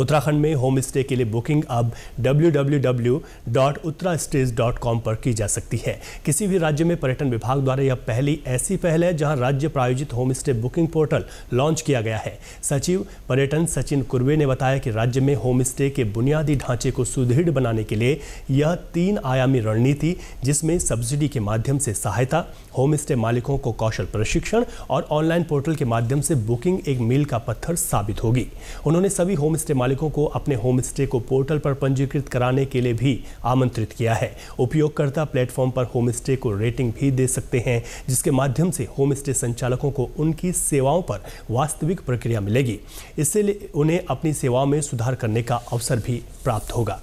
उत्तराखंड में home stay के लिए बुकिंग अब www.uttarastage.com पर की जा सकती है किसी भी राज्य में पर्यटन विभाग द्वारा यह पहली ऐसी पहल है जहां राज्य प्रायोजित home stay booking portal launch किया गया है सचिव पर्यटन सचिन कुर्वे ने बताया कि राज्य में होम स्टे के बुनियादी ढांचे को सुदृढ़ बनाने के लिए यह तीन आयामी रणनीति जिसमें सब्सिडी के माध्यम से सहायता होम स्टे मालिकों को कौशल प्रशिक्षण और ऑनलाइन पोर्टल के माध्यम से बुकिंग एक मील का पत्थर साबित होगी उन्होंने सभी होम स्टे मालिक मालिकों को अपने होम स्टे को पोर्टल पर पंजीकृत कराने के लिए भी आमंत्रित किया है उपयोगकर्ता प्लेटफॉर्म पर होम स्टे को रेटिंग भी दे सकते हैं जिसके माध्यम से होम स्टे संचालकों को उनकी सेवाओं पर वास्तविक प्रक्रिया मिलेगी इससे उन्हें अपनी सेवाओं में सुधार करने का अवसर भी प्राप्त होगा